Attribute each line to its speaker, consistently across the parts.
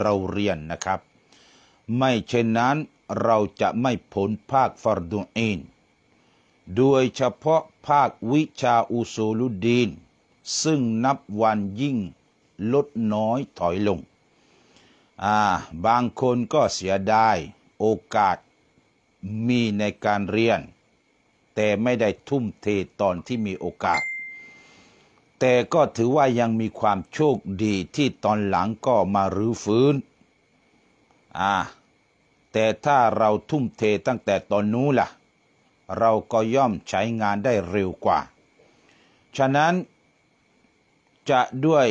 Speaker 1: เราเรียนนะครับ ไม่เช่นนั้นเราจะไม่ผลภาคฟารดูอินโดยเฉพาะภาควิชาอุสูลุดีน ซึ่งนับวันยิ่งลดน้อยถอยลง อ่าบางคนก็เสียดายโอกาสมีในการเรียน แต่ไม่ได้ทุ่มเทตอนที่มีโอกาสแต่ก็ถือว่ายังมีความโชคดีที่ตอนหลังก็มารื้อฟื้นอ่าแต่ถ้าเราทุ่มเทตั้งแต่ตอนนู้นล่ะ เราก็ย่อมใช้งานได้เร็วกว่า ฉะนั้นจะด้วย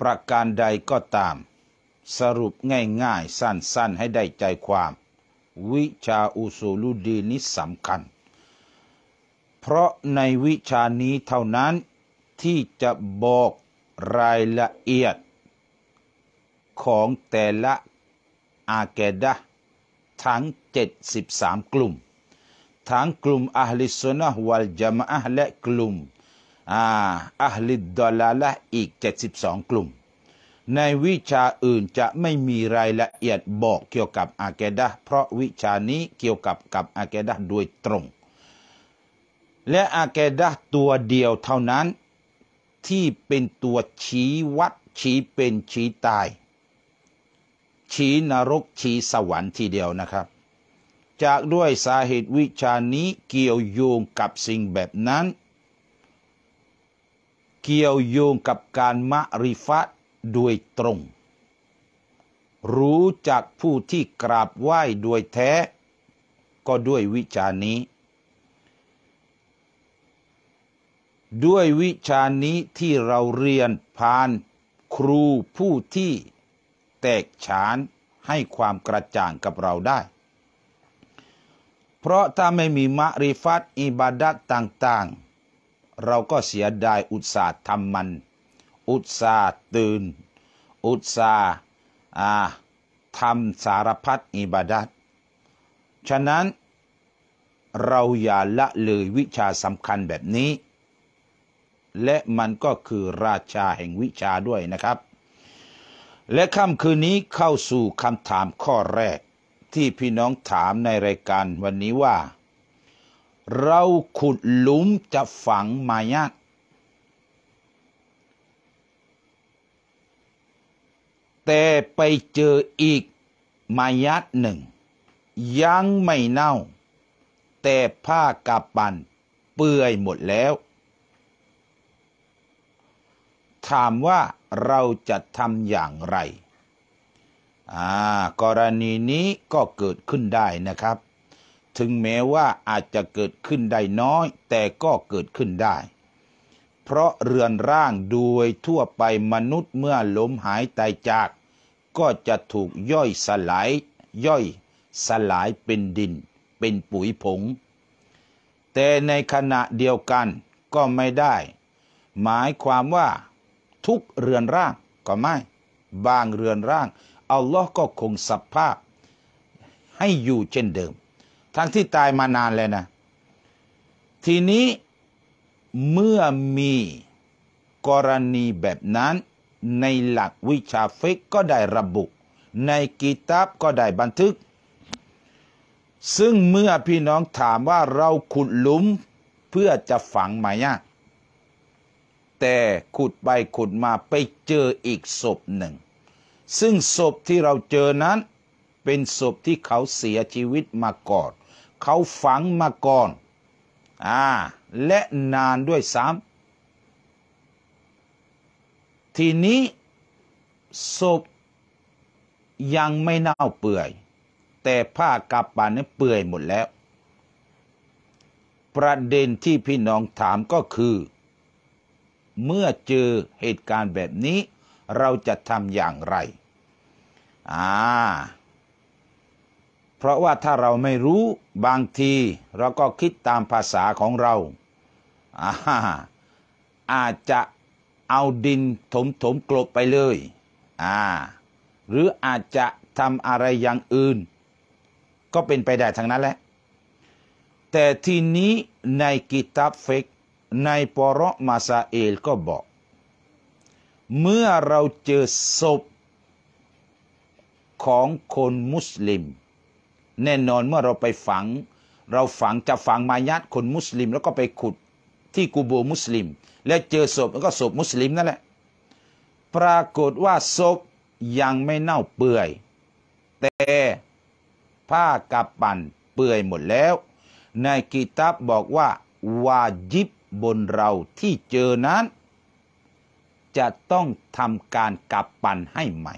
Speaker 1: ประการใดก็ตาม สรุปง่าย ๆ สั้นๆให้ได้ใจความ วิชาอุสูลุดีนี้สำคัญเพราะในวิชานี้เท่านั้นที่จะบอกรายละเอียดของแต่ละอาเกดะทั้ง 73 กลุ่มทั้งกลุ่มอัลลิสุนะวัลจามะและกลุ่มอัลลิดอลาละอีก72กลุ่ม ในวิชาอื่นจะไม่มีรายละเอียดบอกเกี่ยวกับอาเกดะเพราะวิชานี้เกี่ยวกับกับอาเกดะโดยตรงและอาแกดะตัวเดียวเท่านั้น ที่เป็นตัวชี้วัดชี้เป็นชี้ตาย ชี้นรกชี้สวรรค์ทีเดียวนะครับ จากด้วยสาเหตุวิชานี้เกี่ยวโยงกับสิ่งแบบนั้น เกี่ยวโยงกับการมะริฟะโดยตรง รู้จักผู้ที่กราบไหว้โดยแท้ ก็ด้วยวิชานี้ด้วยวิชานี้ที่เราเรียนผ่านครูผู้ที่แตกฉานให้ความกระจ่างกับเราได้ เพราะถ้าไม่มีมะริฟัตอิบาดัตต่างๆ เราก็เสียดายอุตสาห์ทำมัน อุตสาห์ตื่น อุตสาห์ทำสารพัดอิบาดัตฉะนั้นเราอย่าละเลยวิชาสำคัญแบบนี้และมันก็คือราชาแห่งวิชาด้วยนะครับ และค่ำคืนนี้เข้าสู่คำถามข้อแรกที่พี่น้องถามในรายการวันนี้ว่า เราขุดหลุมจะฝังมายาตแต่ไปเจออีกมายาตหนึ่ง ยังไม่เน่า แต่ผ้ากับปันเปื่อยหมดแล้วถามว่าเราจะทำอย่างไร อ่ากรณีนี้ก็เกิดขึ้นได้นะครับ ถึงแม้ว่าอาจจะเกิดขึ้นได้น้อย แต่ก็เกิดขึ้นได้ เพราะเรือนร่างโดยทั่วไปมนุษย์เมื่อล้มหายตายจาก ก็จะถูกย่อยสลาย ย่อย สลายเป็นดิน เป็นปุ๋ยผง แต่ในขณะเดียวกันก็ไม่ได้ หมายความว่าทุกเรือนร่างก็ไม่ บางเรือนร่างอัลลอฮ์ก็คงสภาพให้อยู่เช่นเดิม ทั้งที่ตายมานานแล้วนะ ทีนี้เมื่อมีกรณีแบบนั้นในหลักวิชาฟิกก็ได้ระบุ ในกีตาบก็ได้บันทึก ซึ่งเมื่อพี่น้องถามว่าเราขุดหลุมเพื่อจะฝังมายาแต่ขุดไปขุดมาไปเจออีกศพหนึ่ง ซึ่งศพที่เราเจอนั้น เป็นศพที่เขาเสียชีวิตมาก่อน เขาฝังมาก่อนอ่าและนานด้วยซ้ำทีนี้ศพยังไม่เน่าเปื่อย แต่ผ้ากับปานนั้นเปื่อยหมดแล้ว ประเด็นที่พี่น้องถามก็คือเมื่อเจอเหตุการณ์แบบนี้ เราจะทำอย่างไรอ่าเพราะว่าถ้าเราไม่รู้บางทีเราก็คิดตามภาษาของเราอ่าอาจจะเอาดินถมถมกลบไปเลยอ่าหรืออาจจะทำอะไรอย่างอื่น ก็เป็นไปได้ทั้งนั้นแหละ แต่ทีนี้ในกิตาบเฟกในปรมาซาเอลก็บอก เมื่อเราเจอศพของคนมุสลิม แน่นอนเมื่อเราไปฝังเราฝังจะฝังมายัดคนมุสลิมแล้วก็ไปขุดที่กูโบมุสลิม และเจอศพแล้วก็ศพมุสลิมนั่นแหละปรากฏว่าศพยังไม่เน่าเปื่อย แต่ผ้ากับปั่นเปื่อยหมดแล้ว ในกิตับบอกว่าวาจิบบนเราที่เจอนั้น จะต้องทำการกลับปันให้ใหม่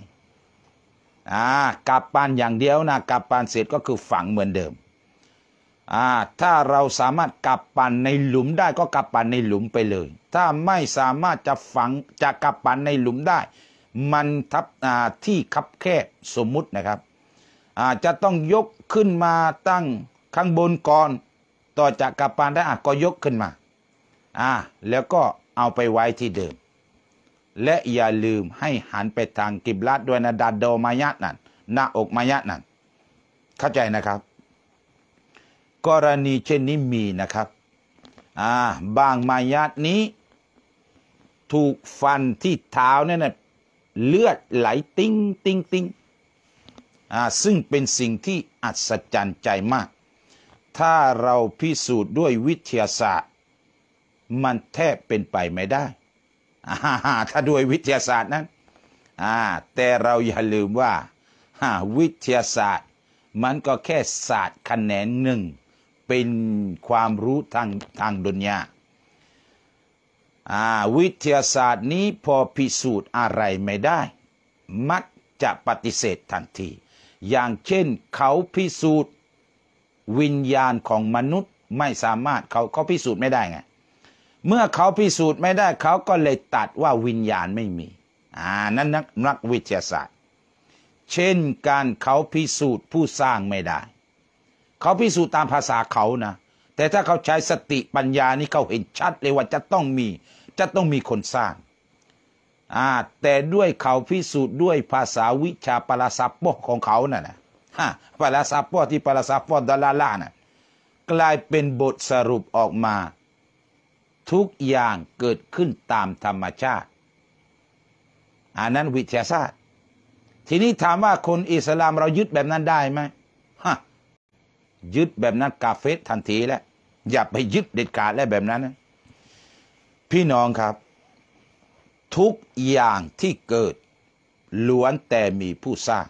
Speaker 1: อ่า กลับปันอย่างเดียวนะกลับปันเสร็จก็คือฝังเหมือนเดิม อ่า ถ้าเราสามารถกลับปันในหลุมได้ ก็กลับปันในหลุมไปเลย ถ้าไม่สามารถจะฝังจะกลับปันในหลุมได้ มันทับ อ่า ที่คับแคบสมมุตินะครับ อ่า จะต้องยกขึ้นมาตั้ง ข้างบนก่อน ต่อจากกลับปันได้อ่ะ ก็ยกขึ้นมาอ่าแล้วก็เอาไปไว้ที่เดิม และอย่าลืมให้หันไปทางกิบลัดด้วยนะดัดโดมายะนั่นหน้าอกมายะนั่นเข้าใจนะครับ กรณีเช่นนี้มีนะครับอ่าบางมายะนี้ ถูกฟันที่เท้าเนี่ยนะเลือดไหลติ้งติ้งติ้งอ่าซึ่งเป็นสิ่งที่อัศจรรย์ใจมาก ถ้าเราพิสูจน์ด้วยวิทยาศาสตร์มันแทบเป็นไปไม่ได้ ถ้าด้วยวิทยาศาสตร์นั้น แต่เราอย่าลืมว่า วิทยาศาสตร์ มันก็แค่ศาสตร์คะแนนหนึ่ง เป็นความรู้ทางทางดุนยาวิทยาศาสตร์นี้พอพิสูจน์อะไรไม่ได้ มักจะปฏิเสธทันที อย่างเช่นเขาพิสูจน์ วิญญาณของมนุษย์ไม่สามารถเขาเขาพิสูจน์ไม่ได้ไงเมื่อเขาพิสูจน์ไม่ได้ เขาก็เลยตัดว่าวิญญาณไม่มี อ่านั้นนักนักวิทยาศาสตร์ เช่นการเขาพิสูจน์ผู้สร้างไม่ได้ เขาพิสูจน์ตามภาษาเขานะ แต่ถ้าเขาใช้สติปัญญานี่เขาเห็นชัดเลยว่าจะต้องมี จะต้องมีคนสร้างอ่าแต่ด้วยเขาพิสูจน์ด้วยภาษาวิชาปราซับโปของเขานะ่ะนะฮะปราซับโปที่ปราซับโปดอลลาล่านะ่ะกลายเป็นบทสรุปออกมาทุกอย่างเกิดขึ้นตามธรรมชาติอันนั้นวิทยาศาสตร์ ทีนี้ถามว่าคนอิสลามเรายึดแบบนั้นได้ไหมฮะยึดแบบนั้นกาเฟสทันทีแล้วอย่าไปยึดเด็ดขาดแล้วแบบนั้นนะพี่น้องครับ ทุกอย่างที่เกิดล้วนแต่มีผู้สร้าง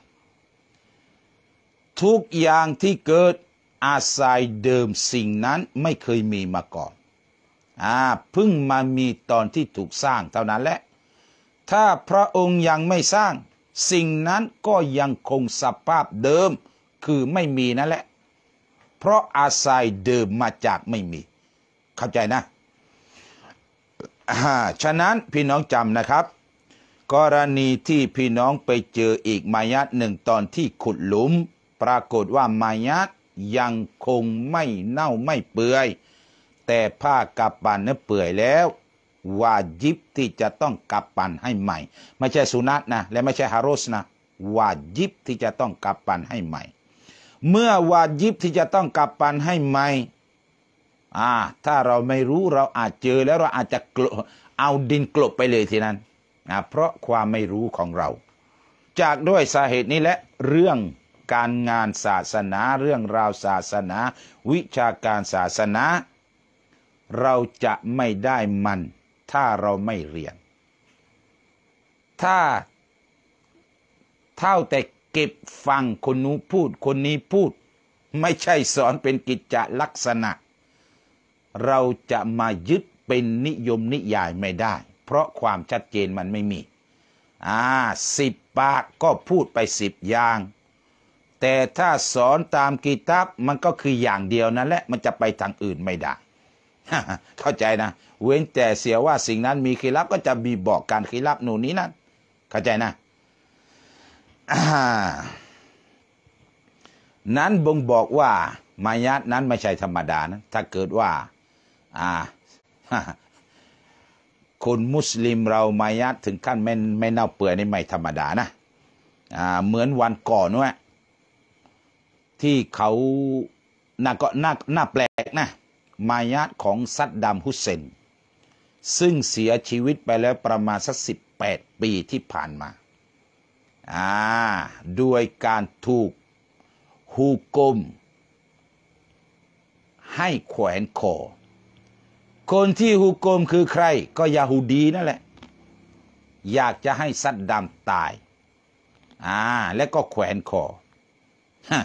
Speaker 1: ทุกอย่างที่เกิดอาศัยเดิมสิ่งนั้นไม่เคยมีมาก่อนอ่าเพิ่งมามีตอนที่ถูกสร้างเท่านั้นแหละ ถ้าพระองค์ยังไม่สร้าง สิ่งนั้นก็ยังคงสภาพเดิมคือไม่มีนั่นแหละ เพราะอาศัยเดิมมาจากไม่มี เข้าใจนะ ฉะนั้นพี่น้องจำนะครับ กรณีที่พี่น้องไปเจออีกมายัดหนึ่งตอนที่ขุดหลุม ปรากฏว่ามายัดยังคงไม่เน่าไม่เปื่อยแต่ผ้ากับปันเนี่ยเปื่อยแล้ว วาจิบที่จะต้องกับปันให้ใหม่ ไม่ใช่สุนัตนะและไม่ใช่ฮารุสนะ วาจิบที่จะต้องกับปันให้ใหม่ เมื่อวาจิบที่จะต้องกับปันให้ใหม่อ่า ถ้าเราไม่รู้เราอาจเจอแล้วเราอาจจะเอาดินกลบไปเลยทีนั้นนะเพราะความไม่รู้ของเรา จากด้วยสาเหตุนี้และ เรื่องการงานศาสนา เรื่องราวศาสนา วิชาการศาสนาเราจะไม่ได้มัน ถ้าเราไม่เรียน ถ้าเท่าแต่เก็บฟังคนนู้พูดคนนี้พูด ไม่ใช่สอนเป็นกิจจลักษณะ เราจะมายึดเป็นนิยมนิยายไม่ได้ เพราะความชัดเจนมันไม่มีอ่าสิบปากก็พูดไปสิบอย่างแต่ถ้าสอนตามกีตับมันก็คืออย่างเดียวนั่นแหละมันจะไปทางอื่นไม่ได้เข้าใจนะ เว้นแต่เสียว่าสิ่งนั้นมีคีรับก็จะมีบอกการคีรับหนูนี้นั้นเข้าใจนะนั้นบ่งบอกว่ามายะนั้นไม่ใช่ธรรมดานะถ้าเกิดว่าอ่าคนมุสลิมเรามายะถึงขั้นไม่ไม่เน่าเปื่อยนี่ไม่ธรรมดานะอ่าเหมือนวันก่อนนว่าที่เขา น่าก็น่าน่าแปลกนะมายาตของซัดดัมฮุเซนซึ่งเสียชีวิตไปแล้วประมาณสักสิบแปดปีที่ผ่านมาอ่าด้วยการถูกฮูกุมให้แขวนคอคนที่ฮูกุมคือใครก็ยาฮูดีนั่นแหละ อยากจะให้ซัดดัมตายอ่าและก็แขวนคอฮะ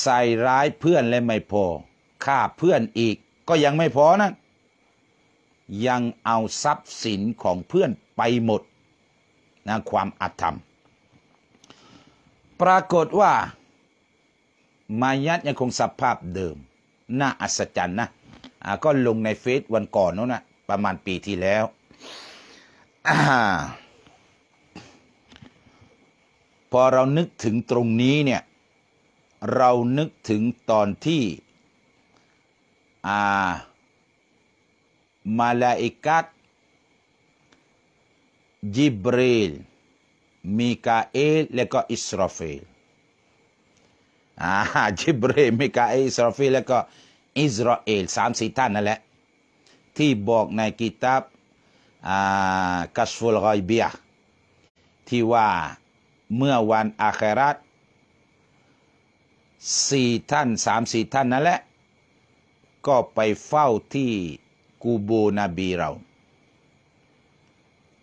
Speaker 1: ใส่ร้ายเพื่อนและไม่พอฆ่าเพื่อนอีกก็ยังไม่พอนะ ยังเอาทรัพย์สินของเพื่อนไปหมดนะความอาธรรม ปรากฏว่ามายัดยังคงสภาพเดิมน่าอัศจรรย์นะก็ลงในเฟซวันก่อนนู้นนะประมาณปีที่แล้ว พอเรานึกถึงตรงนี้เนี่ยเรานึกถึงตอนที่อามาลาอิกัตจิบรีลมิคาเอล และก็อิสราเฟลอาจิบรีลมิคาเอล อิสราเฟลและก็อิสราเอลสามสี่ท่านนั่นแหละที่บอกในกิตาบกัสฟุลกอยเบียที่ว่าเมื่อวันอาคราตสี่ท่านสามสี่ท่านนั่นแหละก็ไปเฝ้าที่กูโบนบีเรา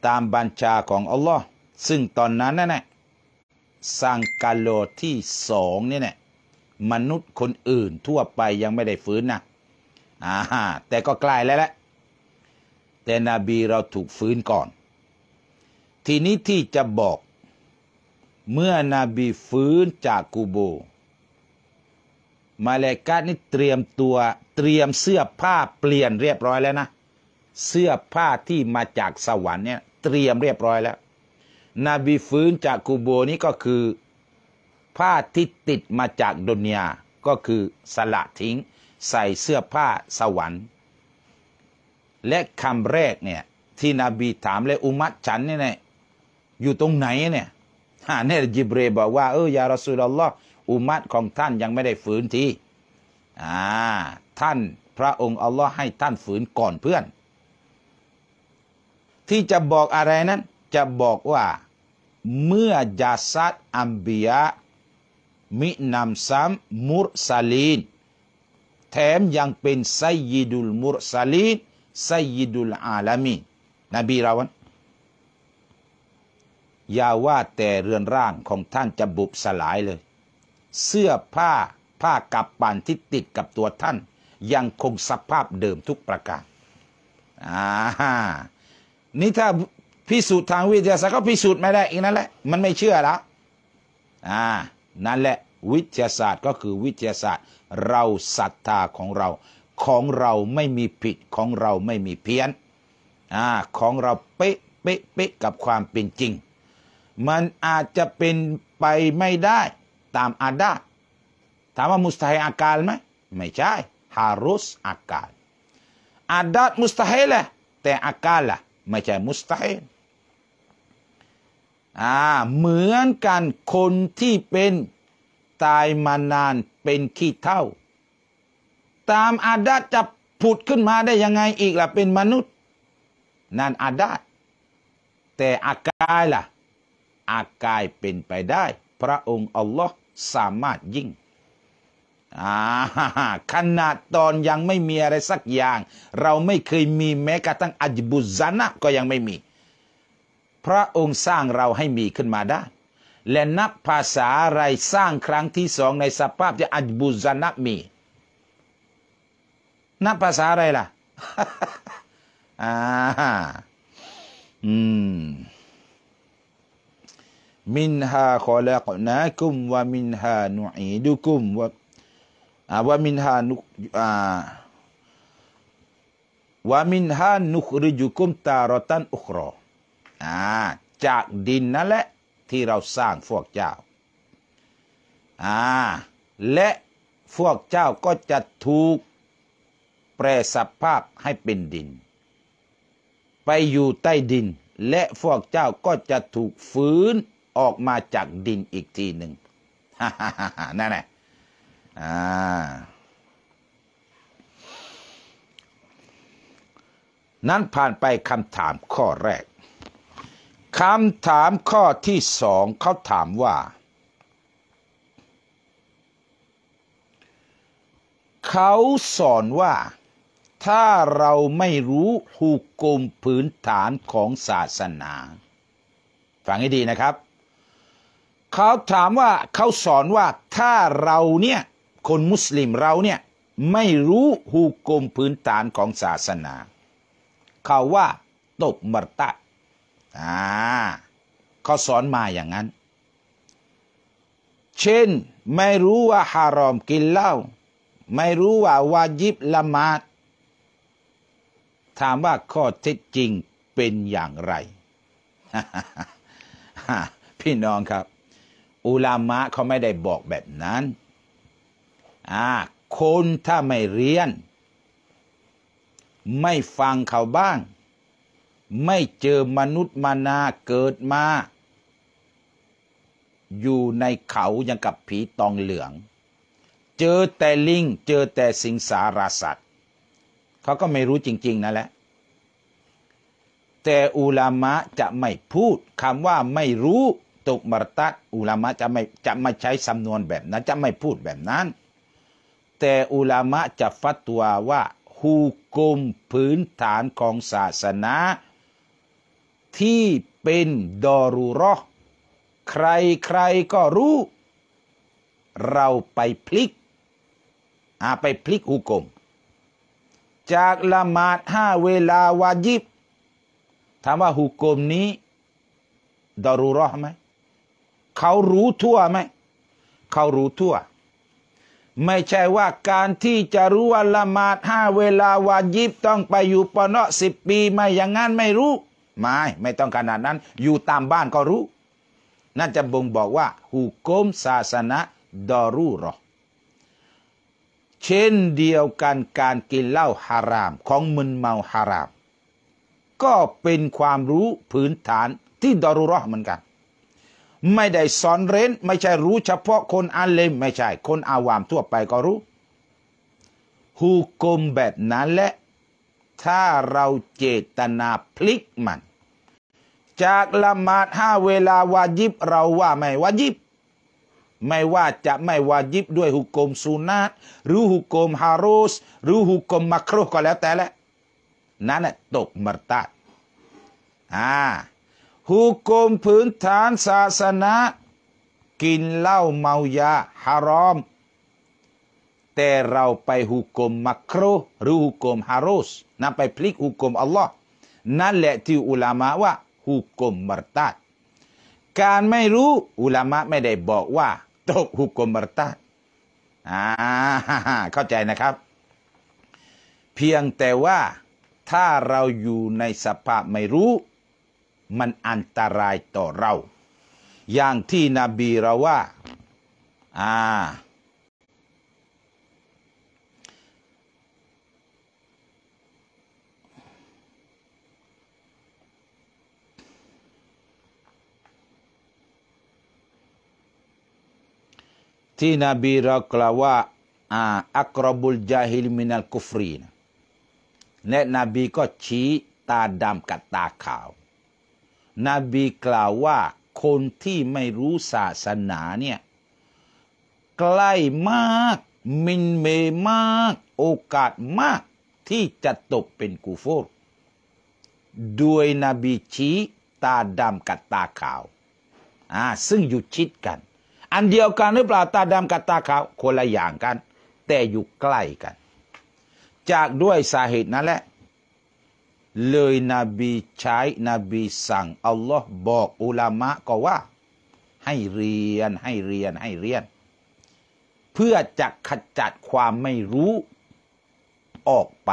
Speaker 1: ตามบัญชาของอัลลอฮ์ซึ่งตอนนั้นนั่นแหละสังกาโลที่สองนี่แหละมนุษย์คนอื่นทั่วไปยังไม่ได้ฟื้นนะอ่าแต่ก็ใกล้แล้วแหละแต่นบีเราถูกฟื้นก่อน ทีนี้ที่จะบอกเมื่อนาบีฟื้นจากกูโบมาเลกาสนี่เตรียมตัวเตรียมเสื้อผ้าเปลี่ยนเรียบร้อยแล้วนะเสื้อผ้าที่มาจากสวรรค์เนี่ยเตรียมเรียบร้อยแล้วนบีฟื้นจากกูโบนี้ก็คือผ้าที่ ติด มาจากดุนยา ก็คือสละทิ้ง ใส่เสื้อผ้าสวรรค์ และคำแรกเนี่ยที่นบีถามเลยอุมัตฉันเนี่ยอยู่ตรงไหนเนี่ยฮะเนี่ยจิบเรบอกว่า เออยารอสูลลอฮ์อุมัตของท่านยังไม่ได้ฝืนที อ่า ท่านพระองค์อัลลอฮ์ให้ท่านฝืนก่อนเพื่อน ที่จะบอกอะไรนั้น จะบอกว่า เมื่อยาซัดอัมบียะมินำซ้ำมุรซาลีนแถมยังเป็นไซยิดุลมุรซาลีนไซยิดุลอาลามีนบีเราวันอย่าว่าแต่เรือนร่างของท่านจะบุบสลายเลยเสื้อผ้าผ้ากับปานที่ติดกับตัวท่าน ยังคงสภาพเดิมทุกประการ อ่านี่ถ้าพิสูจน์ทางวิทยาศาสตร์ก็พิสูจน์ไม่ได้อีกนั่นแหละ มันไม่เชื่อแล้วอ่า นั่นแหละวิทยาศาสตร์ก็คือวิทยาศาสตร์ เราศรัทธาของเรา ของเราไม่มีผิดของเราไม่มีเพี้ยน อ่าของเราเป๊ะเป๊ะเป๊ะกับความเป็นจริง มันอาจจะเป็นไปไม่ได้ตามอาดาถามว่ามุสตาฮิอากาลไหมไม่ใช่ฮารุสอากาลอาดามุสตาฮิละแต่อากาลละไม่ใช่มุสตาฮิอ่าเหมือนกันคนที่เป็นตายมานานเป็นขี้เท่า ตามอาดาจะผุดขึ้นมาได้ยังไงอีกล่ะเป็นมนุษย์นั่นอาดาแต่อากายล่ะอากายเป็นไปได้พระองค์อัลลอฮ์สามารถยิ่งขนาดตอนยังไม่มีอะไรสักอย่าง เราไม่เคยมีแม้กระทั่งอัจบุซานะ ก็ยังไม่มี พระองค์สร้างเราให้มีขึ้นมาได้ และนับภาษาอะไรสร้างครั้งที่สองในสภาพที่อัจบุซานะมี นับภาษาอะไรล่ะอ่าอืมมินฮาขอลักนากุมวามินฮาหนุอีดุคุมวะวามินฮานุอ่าวามินฮานุคริจุคุมตารตันอุครออ่าจากดินนั่นแหละที่เราสร้างพวกเจ้าอ่าและพวกเจ้าก็จะถูกแปรสภาพให้เป็นดิน ไปอยู่ใต้ดิน และพวกเจ้าก็จะถูกฟื้นออกมาจากดินอีกทีหนึ่ง นั่นแหละนั้นผ่านไปคำถามข้อแรก คำถามข้อที่สอง เขาถามว่า เขาสอนว่า ถ้าเราไม่รู้หุกกลมพื้นฐานของศาสนา ฟังให้ดีนะครับเขาถามว่าเขาสอนว่าถ้าเราเนี่ย คนมุสลิมเราเนี่ยไม่รู้หูกลมพื้นฐานของศาสนา เขาว่าตกมรตะอ่าเขาสอนมาอย่างนั้น เช่นไม่รู้ว่าฮารอมกินเหล้าไม่รู้ว่าวาญิบละมาดถามว่าข้อเท็จจริงเป็นอย่างไรพี่น้องครับอุลามะเขาไม่ได้บอกแบบนั้นอ่าคนถ้าไม่เรียน ไม่ฟังเขาบ้าง ไม่เจอมนุษย์มานาเกิดมา อยู่ในเขายังกับผีตองเหลือง เจอแต่ลิง เจอแต่สิงสารสัตว์ เขาก็ไม่รู้จริงๆนั่นแหละแต่อุลามะจะไม่พูดคำว่าไม่รู้ตุกมรตัดอุลามะจะไม่จะไม่ใช้สำนวนแบบนั้นจะไม่พูดแบบนั้น แต่อุลามะจะฟัตัวว่าฮูกุมพื้นฐานของศาสนา ที่เป็นดอรุรอใครใครก็รู้ เราไปพลิกอาไปพลิกฮุกุมจากละหมาดห้าเวลาวาจิบถามว่าฮุกุมนี้ดอรุรอไหมเขารู้ทั่วไหม เขารู้ทั่ว ไม่ใช่ว่าการที่จะรู้ว่าละหมาดห้าเวลาวายิบต้องไปอยู่ปนะสิบปีไม่อย่างนั้นไม่รู้ ไม่ ไม่ต้องขนาดนั้น อยู่ตามบ้านก็รู้น่าจะบ่งบอกว่าหุกมศาสนะดอรูรอเช่นเดียวกันการกินเหล้าฮารามของมึนเมาฮาราม ก็เป็นความรู้พื้นฐานที่ดอรหรอเหมือนกันไม่ได้สอนเร้นไม่ใช่รู้เฉพาะคนอาเลมไม่ใช่ คนอาวามทั่วไปก็รู้ฮูกลมแบบนั้นและถ้าเราเจตนาพลิกมันจากละหมาดห้าเวลาวาจิบ เราว่าไม่วาจิบ ไม่ว่าจะไม่วาจิบด้วยฮุกกลมสุนัตหรือฮุกกลมฮารุสหรือฮุกกลมมักรุก็แล้วแต่แหละนั่นแหละตกมรตัดอ่าหุกมพื้นฐานศาสนา กินเหล้าเมายาฮารอม แต่เราไปหุกมมักรูหรือหุกมฮารุสนนไปพลิกหุกมอัลลอฮ์นั่นแหละที่อุลามะว่าหุกมมรตัดการไม่รู้อุลามะไม่ได้บอกว่าตกหุกมมรตัดอ่าเข้าใจนะครับ เพียงแต่ว่าถ้าเราอยู่ในสภาพไม่รู้มันอันตรายต่อเรา อย่างที่นบีเราว่าอ่าที่นบีเรากล่าวว่าอักรบุลจาฮิลมินัลกุฟรีนและนบีก็ชี้ตาดำกับตาขาวนบีกล่าวว่าคนที่ไม่รู้ศาสนาเนี่ยใกล้มากมินเมมากโอกาสมากที่จะตกเป็นกูฟรด้วยนบีชี้ตาดำกับตาขาวอ่าซึ่งอยู่ชิดกัน อันเดียวกันหรือเปล่าตาดำกับตาขาวคนละอย่างกัน แต่อยู่ใกล้กัน จากด้วยสาเหตุนั้นแหละเลยนบีใช้นบีสั่งอัลลอฮ์บอกอุลามะก็ว่าให้เรียนให้เรียนให้เรียน เพื่อจะ ขจัดความไม่รู้ออกไป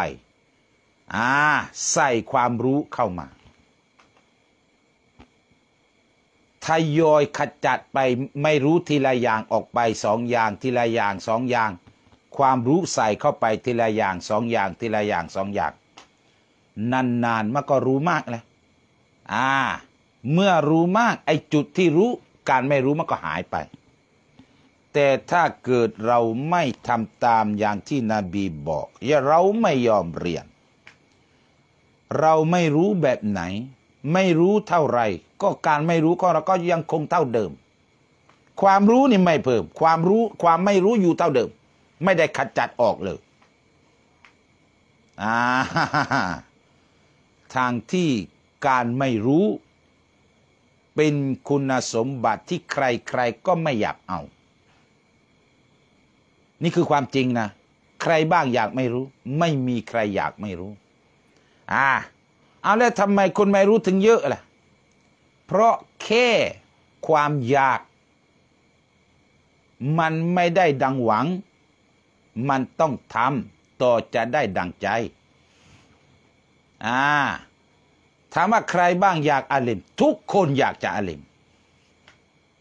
Speaker 1: อ่าใส่ความรู้เข้ามาทยอย ขจัดไปไม่รู้ทีละอย่างออกไปสองอย่าง ทีละอย่างสองอย่าง ความรู้ใส่ เข้าไปทีละอย่างสองอย่าง ทีละอย่างสองอย่างนานๆมันก็รู้มากแล้วอ่า เมื่อรู้มาก ไอ้จุดที่รู้ การไม่รู้มันก็หายไป แต่ถ้าเกิดเราไม่ทำตามอย่างที่นบีบอก อย่า เราไม่ยอมเรียน เราไม่รู้แบบไหน ไม่รู้เท่าไรก็การไม่รู้ของเราก็ยังคงเท่าเดิม ความรู้นี่ไม่เพิ่ม ความรู้ความไม่รู้อยู่เท่าเดิม ไม่ได้ขจัดออกเลย อ่าทางที่การไม่รู้ เป็นคุณสมบัติที่ใคร ๆก็ไม่อยากเอา นี่คือความจริงนะ ใครบ้างอยากไม่รู้ ไม่มีใครอยากไม่รู้ อ่า เอาแล้วทำไมคนไม่รู้ถึงเยอะล่ะ เพราะแค่ความอยาก มันไม่ได้ดังหวัง มันต้องทำต่อจะได้ดังใจอ่าถามว่าใครบ้าง อยากอาลิมทุกคนอยากจะอาลิม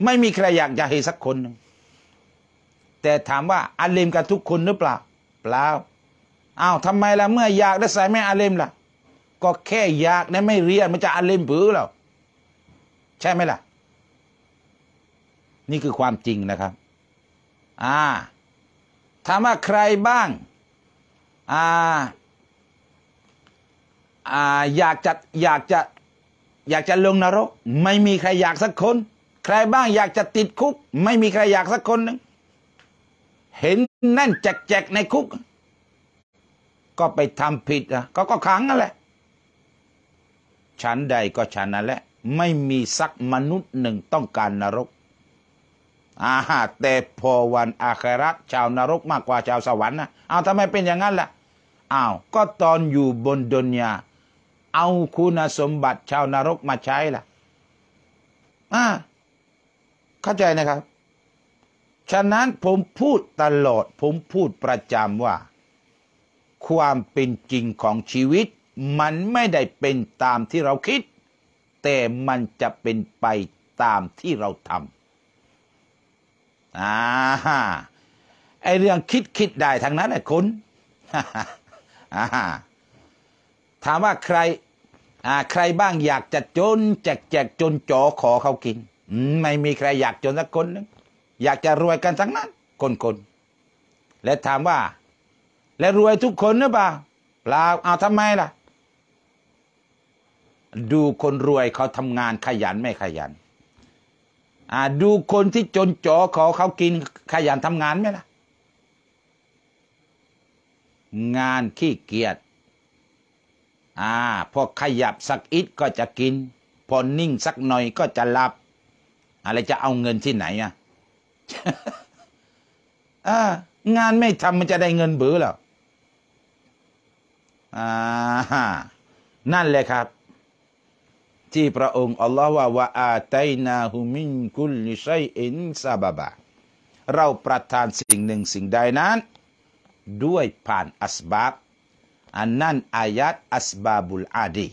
Speaker 1: ไม่มีใครอยากจะให้สักคนนึงแต่ถามว่าอาลิมกับทุกคนหรือเปล่าเปล่าอ้าวทำไมล่ะเมื่ออยากได้สายไม่อาลิมล่ะ ก็แค่อยากนะไม่เรียนมันจะอาลิมหรือล่าใช่ไหมล่ะ นี่คือความจริงนะครับ อ่าถามว่าใครบ้าง อ่าอยากจะอยากจะอยากจะลงนรก ไม่มีใครอยากสักคน ใครบ้างอยากจะติดคุก ไม่มีใครอยากสักคนนึงเห็นนั่นแจกๆในคุก ก็ไปทำผิดอ่ะก็ก็ขังนั่นแหละชั้นใดก็ชั้นนั่นแหละไม่มีสักมนุษย์หนึ่งต้องการนรกอาาแต่พอวันอาคราชาวนรก มากกว่าชาวสวรรค์นะเอาทำไมเป็นอย่างนั้นล่ะอ้าวก็ตอนอยู่บนดุนยาเอาคุณสมบัติชาวนรกมาใช้ล่ะ อ่า เข้าใจนะครับ ฉะนั้นผมพูดตลอด ผมพูดประจำว่า ความเป็นจริงของชีวิต มันไม่ได้เป็นตามที่เราคิด แต่มันจะเป็นไปตามที่เราทำอ่าไอเรื่องคิดคิดได้ทางนั้นแหละคุณอ่าถามว่าใคร อ่า ใครบ้างอยากจะจน แจกแจกจนจอขอเขากินไม่มีใครอยากจนสักคนนึงอยากจะรวยกันทั้งนั้นคนคนและถามว่า และรวยทุกคนหรือเปล่าเปล่าเอาทำไมล่ะ ดูคนรวยเขาทำงาน ขยันไม่ขยัน อ่า ดูคนที่จนจอขอเขากิน ขยันทำงานไหมล่ะ งานขี้เกียจอ่าพอขยับสักอิดก็จะกิน พอนิ่งสักหน่อยก็จะหลับ อะไรจะเอาเงินที่ไหนอ่ะงานไม่ทำมันจะได้เงินเบือหรออ่า นั่นแหละครับ ที่พระองค์อัลลอฮ์ว่าวะอาไตนาหุมินกุลิชัยอินซาบบะ เราประทานสิ่งหนึ่งสิ่งใดนั้น ด้วยผ่านอัสบับอันนั้นอายัดอัสบาบุลอาดี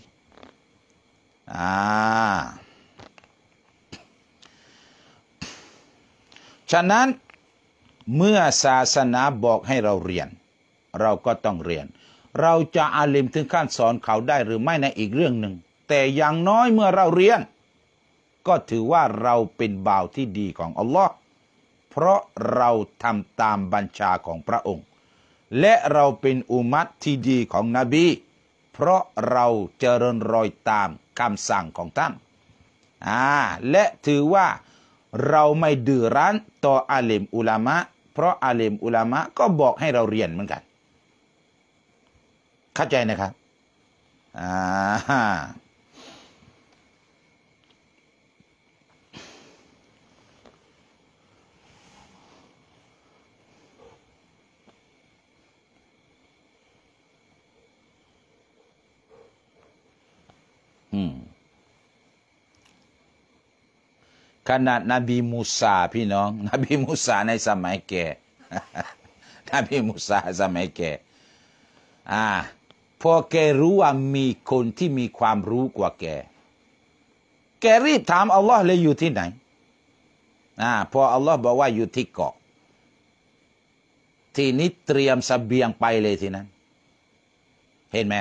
Speaker 1: อ่าฉะนั้นเมื่อศาสนาบอกให้เราเรียน เราก็ต้องเรียน เราจะอาลิมถึงขั้นสอนเขาได้หรือไม่นอีกเรื่องหนึ่งแต่อย่างน้อยเมื่อเราเรียน ก็ถือว่าเราเป็นบ่าวที่ดีของอัลลอฮ์เพราะเราทำตามบัญชาของพระองค์และเราเป็นอุมัตที่ดีของนบี เพราะเราเจริญรอยตามคำสั่งของท่านอ่าและถือว่าเราไม่ดื้อรั้นต่ออาเลมอุลามะ เพราะอาเลมอุลามะก็บอกให้เราเรียนเหมือนกัน เข้าใจนะครับ อ่าขนาดนบีมูซาพี่น้อง นบีมูซาในสมัยแก่ นบีมูซาสมัยแก่อ่าพอแกรู้ว่ามีคนที่มีความรู้กว่าแกแกรีบถามอัลลอฮ์เลยอยู่ที่ไหนอ่าพออัลลอฮ์บอกว่าอยู่ที่เกาะ ทีนี้เตรียมสเสบียงไปเลยทีนั้นเห็นไหม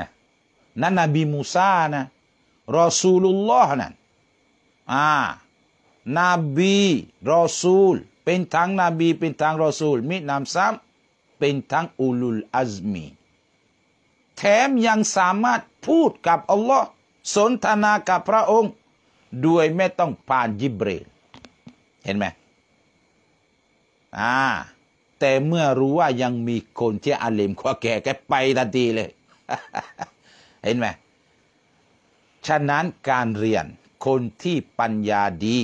Speaker 1: นั่นนบีมูซานะรอซูลุลลอฮ์นั่นอ่านาบี รอซูล เป็นทั้งนบี เป็นทั้งรอซูลมินามซ้ำเป็นทั้งอุลุลอัซมี แถมยังสามารถพูดกับอัลลอฮ์สนทนากับพระองค์ด้วยไม่ต้องผ่านยิบเรลเห็นไหมอ่าแต่เมื่อรู้ว่ายังมีคนที่อาเลมกว่าแกแกไปทันทีเลย เห็นไหมฉะนั้นการเรียนคนที่ปัญญาดี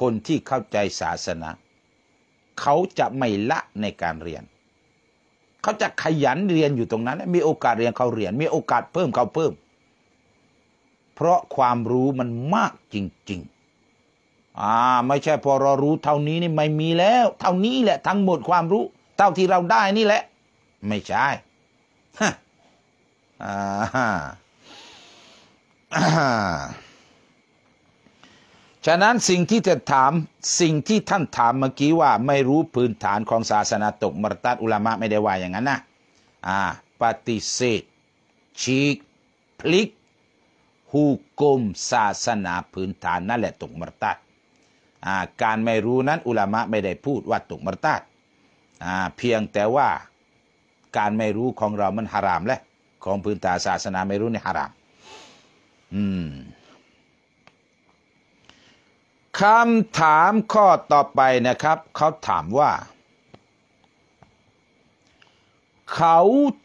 Speaker 1: คนที่เข้าใจศาสนา เขาจะไม่ละในการเรียน เขาจะขยันเรียนอยู่ตรงนั้นมีโอกาสเรียนเขาเรียน มีโอกาสเพิ่มเขาเพิ่ม เพราะความรู้มันมากจริง ๆ อ่า ไม่ใช่พอเรารู้ เท่านี้นี่ไม่มีแล้ว เท่านี้แหละทั้งหมดความรู้ เท่าที่เราได้นี่แหละ ไม่ใช่ฮะอ่าฉะนั้นสิ่งที่จะถามสิ่งที่ท่านถามเมื่อกี้ว่า ไม่รู้พื้นฐานของศาสนาตกมรตัดอุลามะไม่ได้ว่าอย่างนั้นนะอ่าปฏิเสธชีกพลิกฮูกมศาสนาพื้นฐานนั่นแหละตกมรตัดอ่าการไม่รู้นั้นอุลามะไม่ได้พูดว่าตกมรตัดอ่าเพียงแต่ว่าการไม่รู้ของเรามันฮารามแหละของพื้นฐานศาสนาไม่รู้ในฮารามคำถามข้อต่อไปนะครับ เขาถามว่า เขา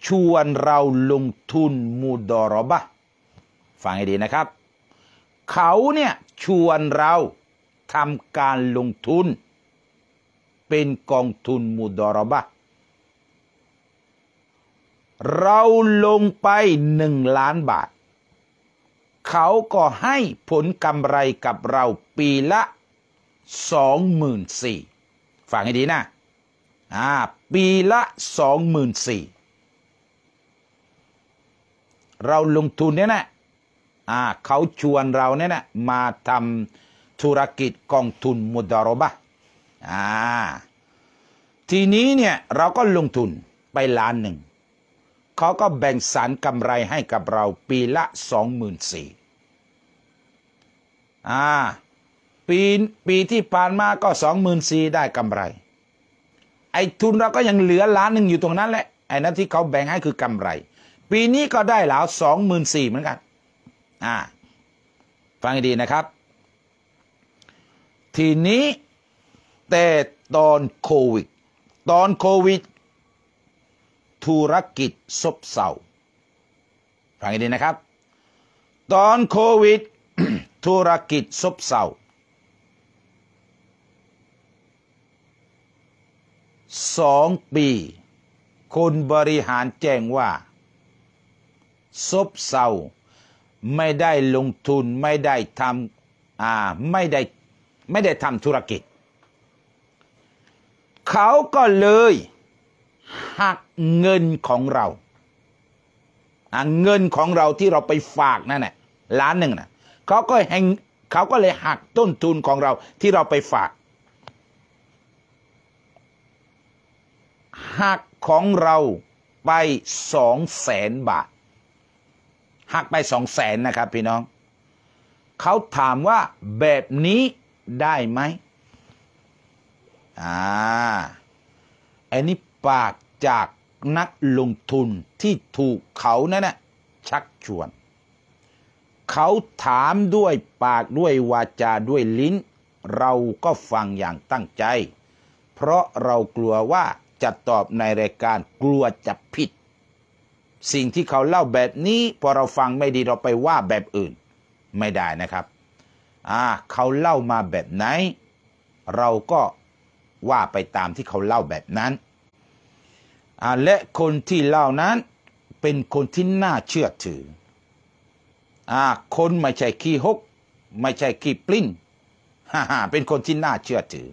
Speaker 1: ชวนเราลงทุนมูดอรบะฟังให้ดีนะครับ เขาเนี่ยชวนเราทำการลงทุน เป็นกองทุนมูดอรบะ เราลงไปหนึ่งล้านบาทเขาก็ให้ผลกำไรกับเราปีละสองหมื่นสี่ ฟังให้ดีนะ อ่า ปีละสองหมื่นสี่ เราลงทุนเนี่ยนะอ่า เขาชวนเราเนี่ยนะมาทำธุรกิจกองทุนมุดารบะอ่า ทีนี้เนี่ยเราก็ลงทุนไปล้านหนึ่งเขาก็แบ่งสรรกำไรให้กับเราปีละสองหมื่นสี่อ่าปีปีที่ผ่านมาก็สองหมื่นสี่ได้กำไร ไอ้ทุนเราก็ยังเหลือล้านหนึ่งอยู่ตรงนั้นแหละ ไอ้นั้นที่เขาแบ่งให้คือกำไร ปีนี้ก็ได้แล้วสองหมื่นสี่เหมือนกัน อ่าฟังดีนะครับ ทีนี้ แต่ตอนโควิดตอนโควิดธุรกิจซบเซา ฟังให้ดีนะครับ ตอนโควิด ธุรกิจซบเซาสองปีคนบริหารแจ้งว่าซบเซาไม่ได้ลงทุนไม่ได้ทำอ่าไม่ได้ไม่ได้ทำธุรกิจ เขาก็เลยหักเงินของเราเงินของเราที่เราไปฝากนั่นแหละล้านหนึ่งนะเขาก็แหงเขาก็เลยหักต้นทุนของเราที่เราไปฝากหักของเราไปสองแสนบาทหักไปสองแสนนะครับพี่น้องเขาถามว่าแบบนี้ได้ไหมอ่าไอันี้ปากจากนักลงทุนที่ถูกเขานั่นนะชักชวน เขาถามด้วยปากด้วยวาจาด้วยลิ้น เราก็ฟังอย่างตั้งใจ เพราะเรากลัวว่าจะตอบในรายการกลัวจะผิด สิ่งที่เขาเล่าแบบนี้พอเราฟังไม่ดีเราไปว่าแบบอื่นไม่ได้นะครับอ่าเขาเล่ามาแบบไหน เราก็ว่าไปตามที่เขาเล่าแบบนั้นและคนที่เล่านั้นเป็นคนที่น่าเชื่อถืออคนไม่ใช่ขี้หกไม่ใช่ขี้ปลิ้นฮ่าฮเป็นคนที่น่าเชื่อถือ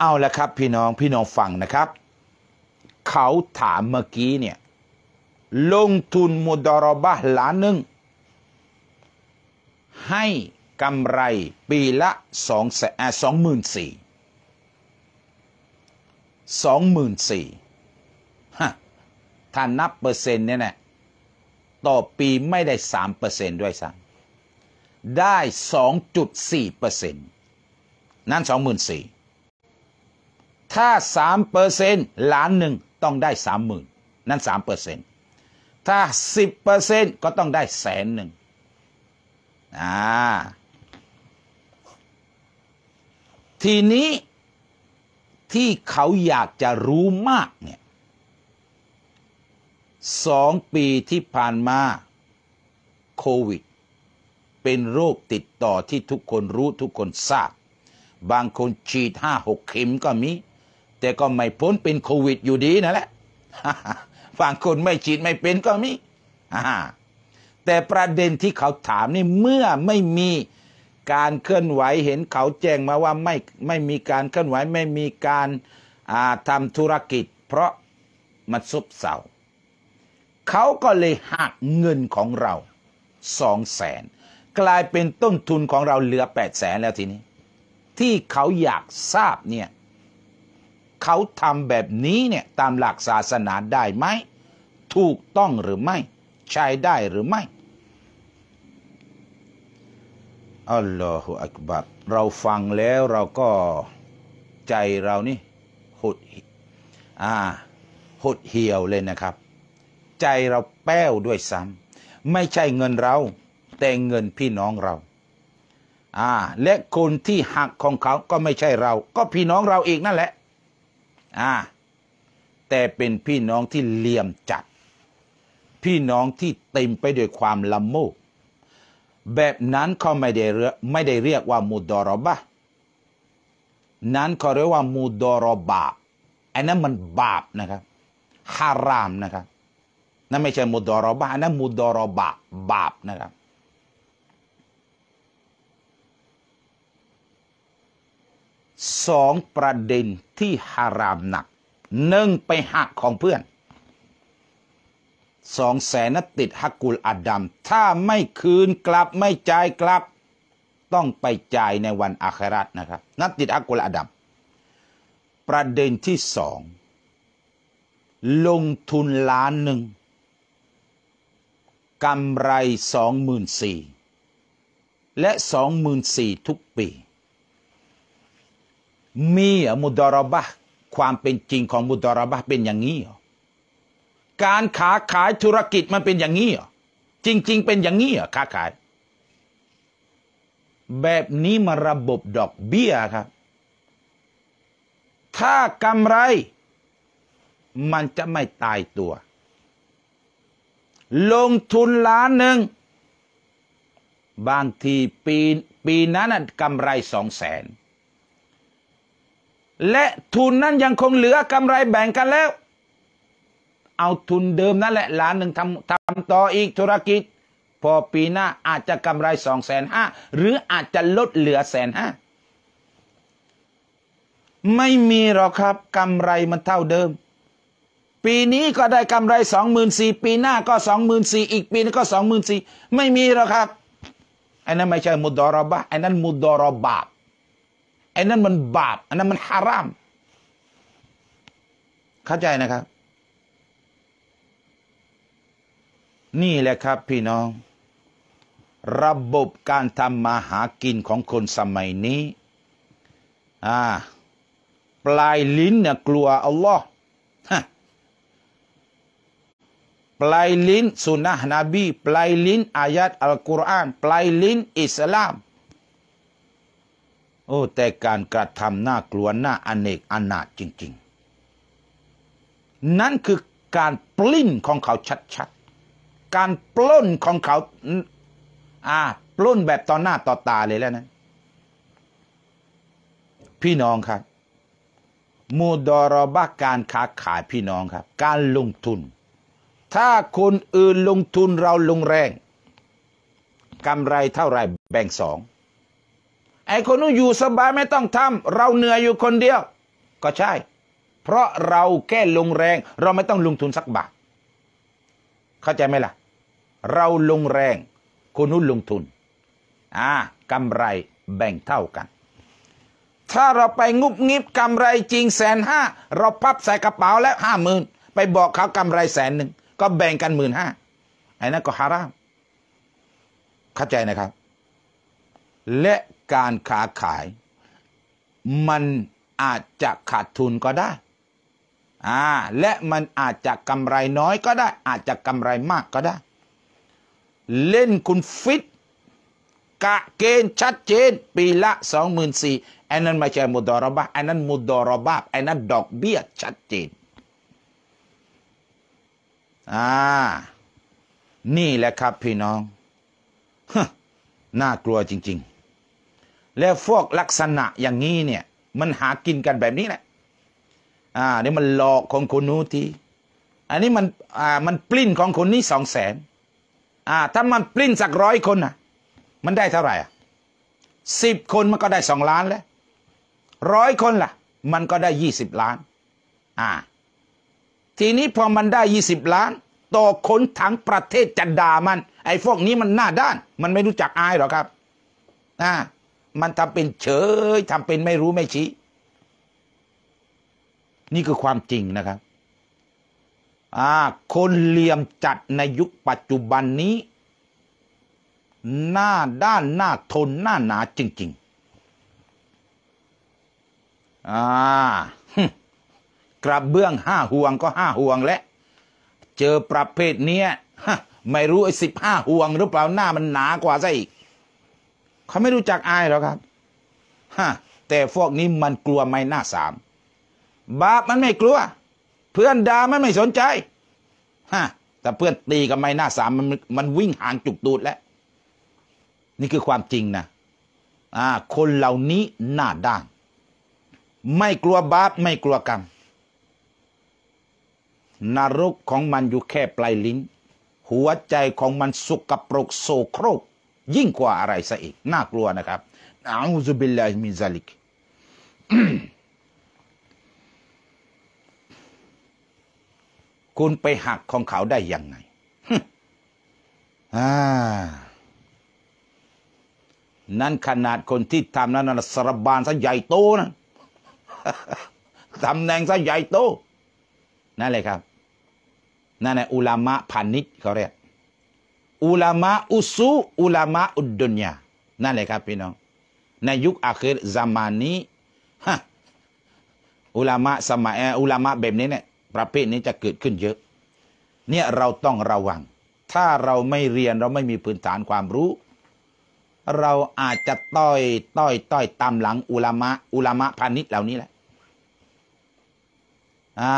Speaker 1: เอาละครับพี่น้องพี่น้องฟังนะครับ เขาถามเมื่อกี้เนี่ยลงทุนมุดรบะล้านหนึ่งให้กำไรปีละสองแสนสองหมื่นสี่สองหมื่นสี่ฮะถ้านับเปอร์เซ็นต์เนี่ยนะต่อปีไม่ได้สามเปอร์เซ็นต์ด้วยซ้ำได้สองจุดสี่เปอร์เซ็นต์นั่นสองหมื่นสี่ถ้าสามเปอร์เซ็นต์ล้านหนึ่งต้องได้สามหมื่นนั่นสามเปอร์เซ็นต์ถ้าสิบเปอร์เซ็นต์ก็ต้องได้แสนหนึ่งอ่า ทีนี้ที่เขาอยากจะรู้มากเนี่ยสองปีที่ผ่านมาโควิด เป็นโรคติดต่อที่ทุกคนรู้ทุกคนทราบ บางคนฉีดห้าหกเข็มก็มีแต่ก็ไม่พ้นเป็นโควิด อยู่ดีนั่นแหละบางคนไม่ฉีดไม่เป็นก็มี แต่ประเด็นที่เขาถามนี่เมื่อไม่มีการเคลื่อนไหวเห็นเขาแจ้งมาว่าไม่ไม่มีการเคลื่อนไหวไม่มีการทำธุรกิจ เพราะมันซุบเซาเขาก็เลยหักเงินของเราสองแสนกลายเป็นต้นทุนของเราเหลือแปดแสนแล้วทีนี้ที่เขาอยากทราบเนี่ยเขาทำแบบนี้เนี่ยตามหลักศาสนาได้ไหมถูกต้องหรือไม่ใช้ได้หรือไม่อัลลอฮฺอักบัรเราฟังแล้วเราก็ใจเรานี่ หดอ่า หดเหี่ยวเลยนะครับ ใจเราแป้วด้วยซ้ำไม่ใช่เงินเรา แต่เงินพี่น้องเราอ่าและคนที่หักของเขาก็ไม่ใช่เรา ก็พี่น้องเราเองนั่นแหละ อ่าแต่เป็นพี่น้องที่เลี่ยมจัด พี่น้องที่เต็มไปด้วยความลำโมบแบบนั้นเขาไม่ได้ไม่ได้เรียกว่ามุดอรบะนั้นเขาเรียกว่ามุดอรบะอันนั้นมันบาปนะครับฮารามนะครับนั่นไม่ใช่มุดอรบะอันนั้นมุดอรบะบาปนะครับสองประเด็นที่ฮารามหนัก หนึ่ง ไปหักของเพื่อนสองแสนนัดติดฮักกุลอัดดัม ถ้าไม่คืนกลับไม่จ่ายกลับ ต้องไปจ่ายในวันอาคราตนะครับ นัดติดฮักกุลอัดดัมประเด็นที่สองลงทุนล้านหนึ่งกำไรสองหมื่นสี่และสองหมื่นสี่ทุกปี มีมุดรบะความเป็นจริงของมุดรบะเป็นอย่างนี้หรอการขาขายธุรกิจมันเป็นอย่างนี้เหรอ จริง ๆเป็นอย่างนี้เหรอค้าขาย แบบนี้มาระบบดอกเบี้ยครับ ถ้ากำไร มันจะไม่ตายตัว ลงทุนล้านหนึ่ง บางทีปีปีนั้นกำไรสองแสน และทุนนั้นยังคงเหลือกำไรแบ่งกันแล้วเอาทุนเดิมนั่นแหละล้านหนึ่งทำทำต่ออีกธุรกิจ พอปีหน้าอาจจะกำไรสองแสนห้าหรืออาจจะลดเหลือแสนห้าไม่มีหรอกครับกำไรมันเท่าเดิม ปีนี้ก็ได้กำไรสองหมื่นสี่ปีหน้าก็สองหมื่นสี่อีกปีนี้ก็สองหมื่นสี่ไม่มีหรอกครับไอ้นั่นไม่ใช่มุดอรบะอ้นั่นมุดอรบาไอ้นั่นมันบาป อันนั้นมันฮาราม เข้าใจนะครับนี่แหละครับพี่น้อง ระบบการทำมาหากินของคนสมัยนี้อ่าปลายลิ้นเนี่ยกลัวอัลลอฮ์ปลายลิ้นสุนนะนบีปลายลิ้นอายัดอัลกุรอานปลายลิ้นอิสลามโอ้แต่การกระทำน่ากลัวน่าอเนกอนาจจริงๆ นั่นคือการปลิ้นของเขาชัดการปล้นของเขา อ่าปล้นแบบต่อหน้าต่อตาเลยแล้วนะ พี่น้องครับ มูดรบาการค้าขายพี่น้องครับ การลงทุน ถ้าคนอื่นลงทุนเราลงแรง กำไรเท่าไรแบ่งสองไอ้คนนู้นอยู่สบายไม่ต้องทำ เราเหนื่อยอยู่คนเดียว ก็ใช่ เพราะเราแค่ลงแรง เราไม่ต้องลงทุนสักบาท เข้าใจไหมล่ะเราลงแรงคนนุ้นลงทุนอ่ากำไรแบ่งเท่ากัน ถ้าเราไปงุบงิบกำไรจริงแสนห้าเราพับใส่กระเป๋าแล้วห้าหมื่นไปบอกเขากำไรแสนหนึ่งก็แบ่งกันหมื่นห้าไอ้นั่นก็ฮารามเข้าใจนะครับ และการค้าขาย มันอาจจะขาดทุนก็ได้อ่าและมันอาจจะกำไรน้อยก็ได้ อาจจะกำไรมากก็ได้เล่นคุณฟิต กะเกณฑ์ชัดเจน ปีละ 24,000อันนั้นไม่ใช่ มุดอรบาอันนั้นมุดอรบาอันนั้นดอกเบี้ย ชัดเจนอ่านี่แหละครับพี่น้องน่ากลัวจริง ๆ แล้วพวกลักษณะอย่างนี้เนี่ยมันหากินกันแบบนี้แหละอ่านี่มันหลอกของคนนู้ทีอันนี้มันอ่ามันปลิ้นของคนนี้สองแสนอ่าถ้ามันปลิ้นสักร้อยคนน่ะ มันได้เท่าไหร่อ่ะสิบคนมันก็ได้สองล้านแล้วร้อยคนละ่ะ มันก็ได้ยี่สิบล้าน อ่า ทีนี้พอมันได้ยี่สิบล้านต่อคนทั้งประเทศจะด่ามัน ไอ้พวกนี้มันหน้าด้าน มันไม่รู้จักอายหรอครับอ่ามันทำเป็นเฉยทำเป็นไม่รู้ไม่ชี้นี่คือความจริงนะครับอคนเหลี่ยมจัดในยุคปัจจุบันนี้ หน้าด้านหน้าทนหน้าหนาจริง ๆ อ่ากระเบื้องห้าห่วงก็ห้าห่วงและ เจอประเภทเนี้ยไม่รู้ไอ้สิบห้าห่วงหรือเปล่าหน้ามันหนากว่าซะอีกเขาไม่รู้จักอายหรอกครับ ฮะแต่พวกนี้มันกลัวไม่หน้าสาม บาปมันไม่กลัวเพื่อนด่ามันไม่สนใจ ฮะ แต่เพื่อนตีกับไม้หน้าสามมันมันวิ่งห่างจุกตูดแล้วนี่คือความจริงนะ อ่า คนเหล่านี้หน้าด้านไม่กลัวบาปไม่กลัวกรรมนรกของมันอยู่แค่ปลายลิ้น หัวใจของมันสุกปรกโศโครก ยิ่งกว่าอะไรซะอีกน่ากลัวนะครับอลอฺบิลลาฮิมิซาลิกคุณไปหักของเขาได้ยังไงนั่นขนาดคนที่ทำนั้นนะสรบานซะใหญ่โตนะตำแหน่งซะใหญ่โต นั่นเลยครับ นั่นแหละอุลามะพันนิดเขาเรียก อุลามะอุซูอุลามะอุดดุนยา นั่นเลยครับพี่น้อง ในยุคอาคิรซามานี้ฮะอุลามะสมัยอุลามะแบบนี้เนี่ยประเภทนี้จะเกิดขึ้นเยอะ เนี่ยเราต้องระวัง ถ้าเราไม่เรียนเราไม่มีพื้นฐานความรู้ เราอาจจะต้อยต้อยต้อยตามหลัง อุลามะ อุลามะพาณิชย์เหล่านี้แหละ อ่า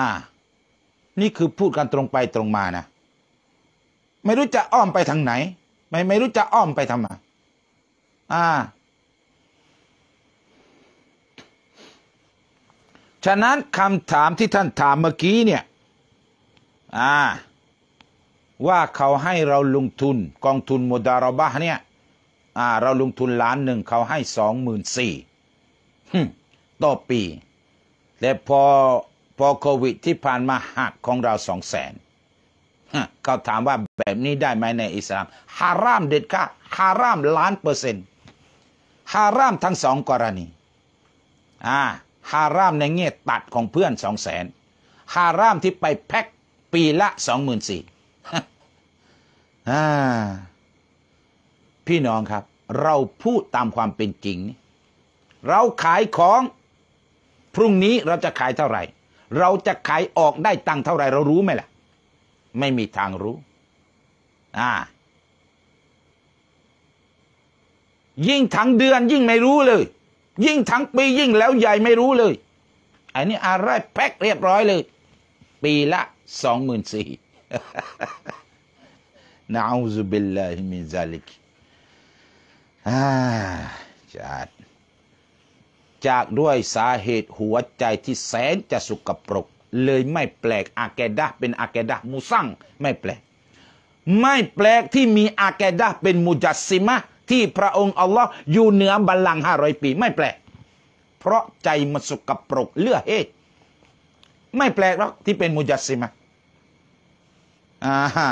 Speaker 1: นี่คือพูดกันตรงไปตรงมานะ ไม่รู้จะอ้อมไปทางไหน ไม่ไม่รู้จะอ้อมไปทำไมอ่าฉะนั้นคำถามที่ท่านถามเมื่อกี้เนี่ยว่าเขาให้เราลงทุนกองทุนโมดารบะเนี่ยเราลงทุนล้านหนึ่งเขาให้สองหมื่นสี่ต่อปี แต่พอพอโควิด ที่ ผ่านมาหักของเราสองแสนเขาถามว่าแบบนี้ได้ไหมในอิสลามฮารามเด็ดขาดฮารามล้านเปอร์เซ็นต์ฮารามทั้งสองกรณี อ่าฮาราม ในเงี้ยตัดของเพื่อนสองแสนฮารามที่ไปแพ็คปีละสองหมื่นสี่พี่น้องครับ เราพูดตามความเป็นจริง เราขายของ พรุ่งนี้เราจะขายเท่าไหร่ เราจะขายออกได้ตังเท่าไหร่ เรารู้ไหมล่ะไม่มีทางรู้อ่ายิ่งทั้งเดือนยิ่งไม่รู้เลยยิ่งทั้งปียิ่งแล้วใหญ่ไม่รู้เลย อันนี้อะไรแพ็คเรียบร้อยเลย ปีละสองหมื่นสี่นะอูซุบิลลาฮิมิซาลิกอาจาดจากด้วยสาเหตุหัวใจที่แสนจะสุกปรก เลยไม่แปลกอาแกดะเป็นอาแกดะมูซังไม่แปลก ไม่แปลกที่มีอาแกดะเป็น มุจัสซิมะที่พระองค์อัลลอฮ์อยู่เหนือบัลลังห้าร้อยปี ไม่แปลก เพราะใจมันสุกปรกเลือเฮตไม่แปลกหรอกที่เป็นมุจัสซิมะอ่าฮะ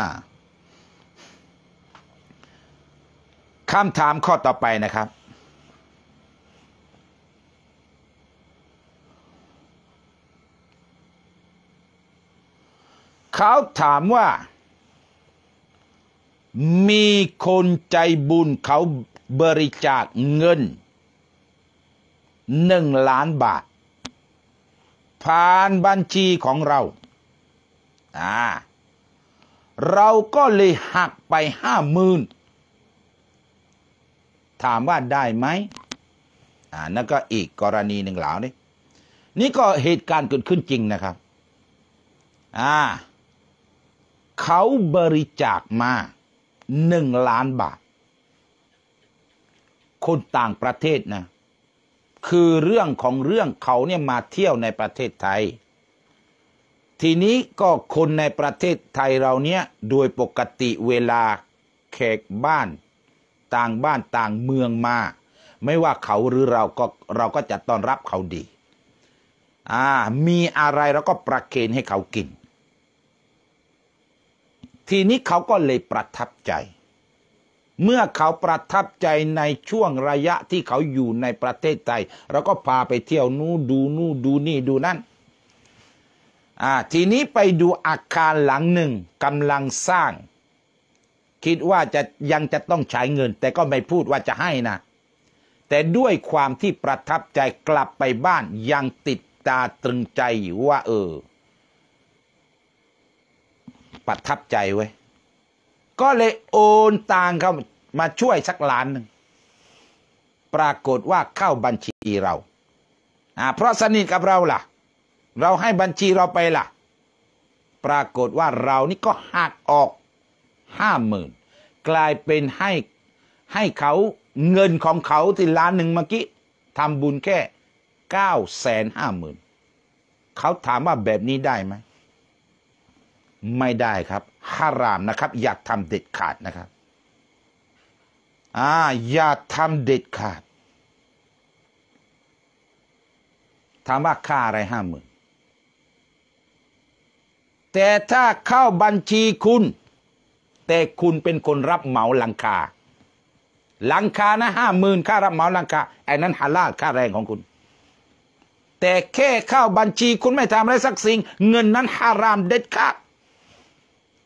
Speaker 1: คำถามข้อต่อไปนะครับ เขาถามว่ามีคนใจบุญเขาบริจาคเงิน หนึ่งล้านบาท ผ่านบัญชีของเรา อ่า เราก็เลยหักไปห้าหมื่นถามว่าได้ไหมอ่านั่นก็อีกกรณีหนึ่งหลาวนี่นี่ก็เหตุการณ์เกิดขึ้นจริงนะครับ อ่า เขาบริจาคมาหนึ่งล้านบาท คนต่างประเทศนะคือเรื่องของเรื่องเขาเนี่ยมาเที่ยวในประเทศไทย ทีนี้ก็คนในประเทศไทยเราเนี่ย โดยปกติเวลาแขกบ้านต่างบ้านต่างเมืองมา ไม่ว่าเขาหรือเราก็เราก็จะต้อนรับเขาดีอ่ามีอะไรเราก็ประเคนให้เขากินทีนี้เขาก็เลยประทับใจ เมื่อเขาประทับใจในช่วงระยะที่เขาอยู่ในประเทศไทยเราก็พาไปเที่ยวนู่ดูนู่ดูนี่ดูนั่นอ่าทีนี้ไปดูอาคารหลังหนึ่งกำลังสร้าง คิดว่าจะยังจะต้องใช้เงิน แต่ก็ไม่พูดว่าจะให้นะ แต่ด้วยความที่ประทับใจกลับไปบ้าน ยังติดตาตรึงใจอยู่ว่าเออประทับใจไว้ก็เลยโอนตังเข้ามาช่วยสักล้านหนึ่งปรากฏว่าเข้าบัญชีเราอ่าเพราะสนิทกับเราล่ะ เราให้บัญชีเราไปล่ะ ปรากฏว่าเรานี่ก็หักออกห้าหมื่นกลายเป็นให้ ให้เขาเงินของเขาที่ล้านหนึ่งเมื่อกี้ทำบุญแค่เก้าแสนห้าหมื่นเขาถามว่าแบบนี้ได้ไหมไม่ได้ครับห้ารามนะครับ อย่าทำเด็ดขาดนะครับอ่าอย่าทำเด็ดขาด ถามว่าค่าอะไรห้าหมื่นแต่ถ้าเข้าบัญชีคุณ แต่คุณเป็นคนรับเหมาหลังคาหลังคานะห้าหมื่นค่ารับเหมาหลังคาไอ้นั้นฮาลาค่าแรงของคุณ แต่แค่เข้าบัญชี คุณไม่ทำอะไรสักสิ่ง เงินนั้นฮารามเด็ดขาด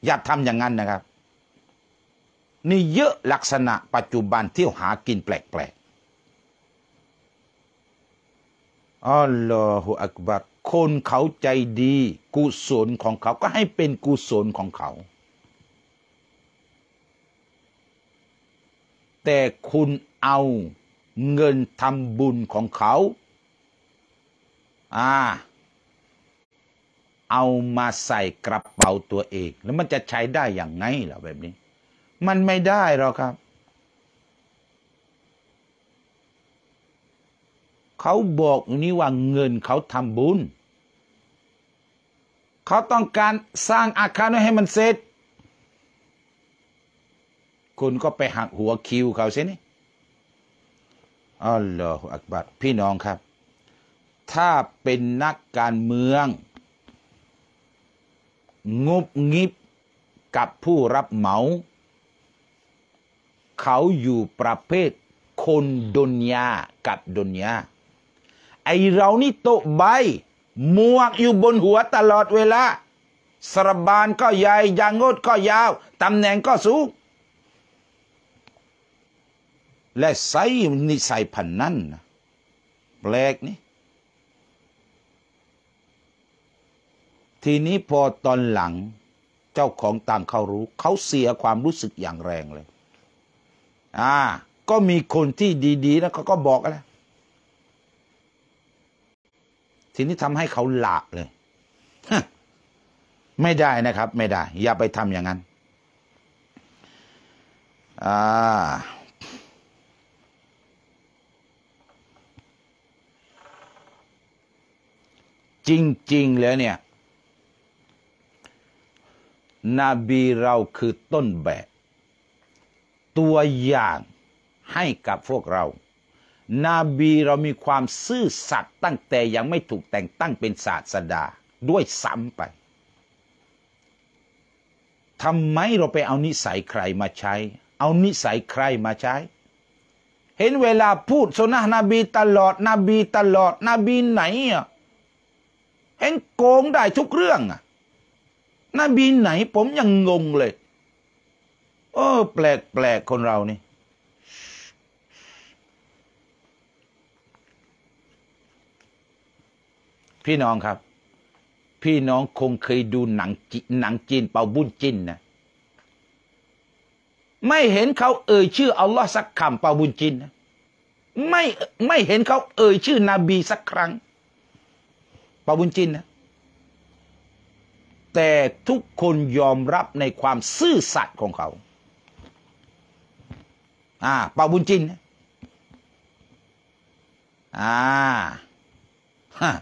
Speaker 1: อย่าทำอย่างนั้นนะครับ นี่เยอะลักษณะปัจจุบันที่หากินแปลกๆอัลลอฮฺอักบัรคนเขาใจดีกุศลของเขาก็ให้เป็นกุศลของเขา แต่คุณเอาเงินทำบุญของเขา อ่าเอามาใส่กระเป๋าตัวเอง แล้วมันจะใช้ได้อย่างไงล่ะแบบนี้ มันไม่ได้หรอกครับ เขาบอกนี่ว่าเงินเขาทำบุญ เขาต้องการสร้างอาคารให้มันเสร็จ คุณก็ไปหักหัวคิวเขาเสียนี่อัลลอฮฺอักบัตพี่น้องครับ ถ้าเป็นนักการเมืองงุบงิบ กับผู้รับเหมา เขาอยู่ประเภทคนดุนยา กับดุนยา ไอเรา นี่ โตใบ มวก อยู่บนหัวตลอดเวลา สรบานก็ ใหญ่ยางงดก็ยาวตำแหน่งก็ สูง และใส่นิสัยพันนั้นแปลกนี่ทีนี้พอตอนหลังเจ้าของตามเขารู้ เขาเสียความรู้สึกอย่างแรงเลย อ่า ก็มีคนที่ดีๆนะเขาก็บอกแล้วทีนี้ทำให้เขาหลบเลยไม่ได้นะครับ ไม่ได้ อย่าไปทำอย่างนั้นอ่าจริงๆ แล้ว เนี่ยนบีเราคือต้นแบบ ตัวอย่างให้กับพวกเรา นาบีเรามีความซื่อสัตย์ตั้งแต่ยังไม่ถูกแต่งตั้งเป็นศาสดาด้วยซ้ำไป ทำไมเราไปเอานิสัยใครมาใช้ เอานิสัยใครมาใช้ เห็นเวลาพูดสุนนะนบีตลอดนบีตลอดนบีไหนอ่ะเห็นโกงได้ทุกเรื่องอ่ะนบีไหน ผมยังงงเลยโอ้แปลกแปลกคนเรานี่ พี่น้องครับ พี่น้องคงเคยดูหนังหนังจีนเปาบุญจินนะไม่เห็นเขาเอ่ยชื่ออัลลอฮ์สักคำเปาบุญจินนะไม่ไม่เห็นเขาเอ่ยชื่อนบีสักครั้งเปาบุญจินนะแต่ทุกคนยอมรับในความซื่อสัตย์ของเขา อ่าเปาบุญจิน อ่าฮะ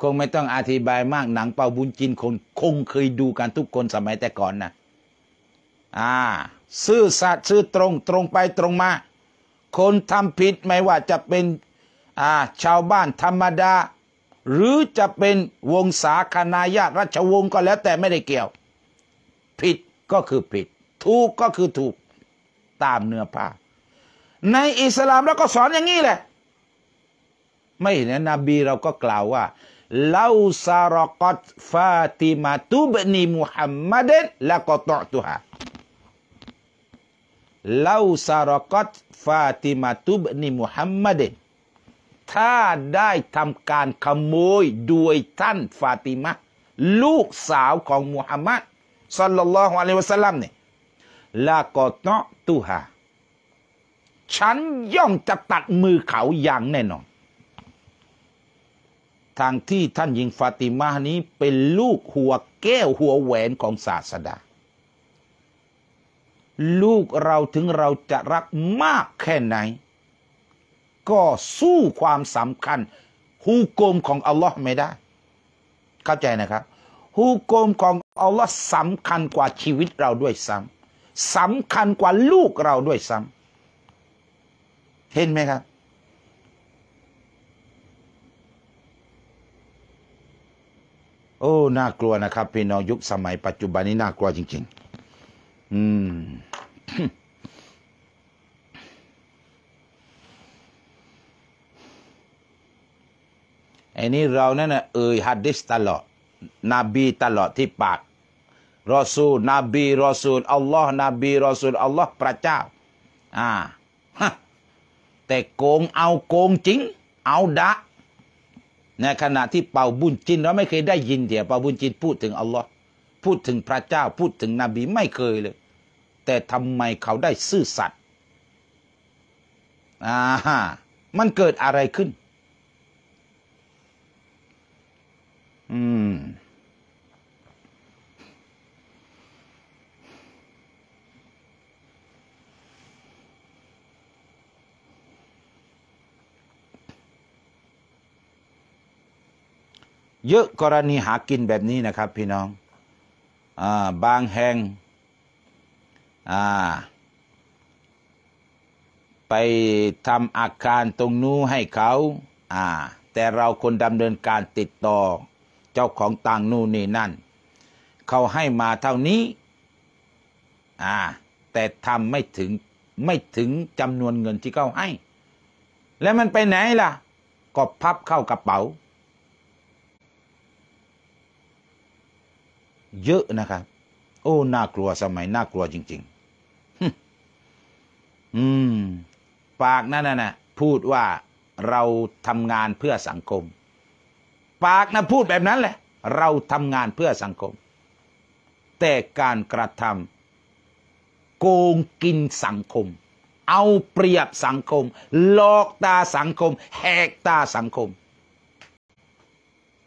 Speaker 1: คงไม่ต้องอธิบายมากหนัง เปาบุญจินคนคงเคยดูกันทุกคนสมัยแต่ก่อนนะอ่า ซื่อสัตย์ซื่อตรง ตรงไปตรงมา คนทำผิดไม่ว่าจะเป็นอาชาวบ้านธรรมดาหรือจะเป็นวงศาคณาญาติราชวงศ์ก็แล้ว แต่ไม่ได้เกี่ยว ผิดก็คือผิดถูกก็คือถูกตามเนื้อผ้าในอิสลามเราก็สอนอย่างนี้แหละ ไม่เห็นนบีเราก็กล่าวว่าเลาซารกตฟาติมาตุบนีมุฮัมมัดละกตอตุฮาลาซารกตฟาติมาตุบนีมุฮัมมัดเถ้าได้ทำการขโมยโดยท่านฟาติมะลูกสาวของมุฮัมมัดสัลลัลลอฮุอะลัยวะสัลลัมเนี่ยลากอตโนตุฮาฉันย่อมจะตัดมือเขาอย่างแน่นอนทางที่ท่านหญิงฟาติมานี้เป็นลูกหัวแก้วหัวแหวนของศาสดา ลูกเราถึงเราจะรักมากแค่ไหนก็สู้ความสำคัญฮูกมของอัลลอฮ์ไม่ได้ เข้าใจนะครับฮูกมของอัลลอฮ์สำคัญกว่าชีวิตเราด้วยซ้ำสำคัญกว่าลูกเราด้วยซ้ำเห็นไหมครับ โอ้ น่ากลัวนะครับ พี่น้องยุคสมัยปัจจุบันนี้ น่ากลัวจริง ๆ อืมอันนี้เรานั่นเอ่ยฮัดดิสตลอดนบีตลอดที่ปากรอซูลนบีรอซูลอัลลอฮ์นบีรอซูลอัลลอฮ์พระเจ้าอ่าแต่โกงเอาโกงจริงเอาดะในขณะที่เป่าบุญจินเราไม่เคยได้ยินเดี๋ยวเป่าบุญจินพูดถึงอัลลอฮ์พูดถึงพระเจ้าพูดถึงนบีไม่เคยเลยแต่ทำไมเขาได้ซื่อสัตย์อ่ามันเกิดอะไรขึ้นเยอะกรณีหากินแบบนี้นะครับพี่น้องอบางแห่งไปทำอาการตรงนู้ให้เขา แต่เราคนดำเนินการติดต่อจ้าของต่างนู่นนี่นั่น เขาให้มาเท่านี้ อ่า แต่ทำไม่ถึงไม่ถึงจำนวนเงินที่เขาให้ แล้วมันไปไหนล่ะก็พับเข้ากระเป๋า เยอะนะครับ โอ้น่ากลัวสมัย น่ากลัวจริง ๆ อืม ปากนั่นน่ะพูดว่าเราทำงานเพื่อสังคมปากนะพูดแบบนั้นแหละ เราทำงานเพื่อสังคม แต่การกระทำโกงกินสังคม เอาเปรียบสังคมหลอกตาสังคม แหกตาสังคม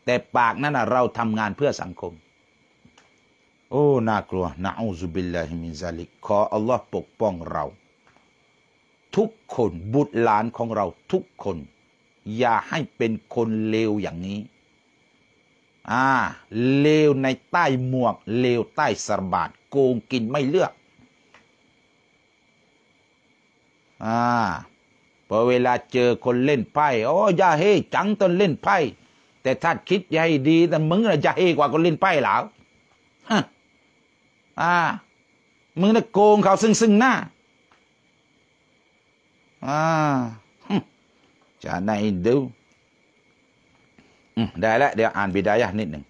Speaker 1: แต่ปากนั้นนะเราทำงานเพื่อสังคม โอ้น่ากลัวนะอูซุบิลลาฮิมินซาลิกขออัลลอฮ์ปกป้องเรา ทุกคนบุตรหลานของเรา ทุกคน อย่าให้เป็นคนเลวอย่างนี้อ่าเลวในใต้หมวกเลวใต้สรบาดโกงกินไม่เลือกอ่าพอเวลาเจอคนเล่นไพ่โอ้ยาเฮจังตอนเล่นไพ่แต่ถ้าคิดให้ดีแต่มึงน่ะจะเฮกว่าคนเล่นไพ่หรอฮะอ่า มึงน่ะโกงเขาซึ่งซึ่งหน้าอ่าจะไหนดูได้แล้วเดี๋ยวอ่านบิดายะนิดหนึ่ง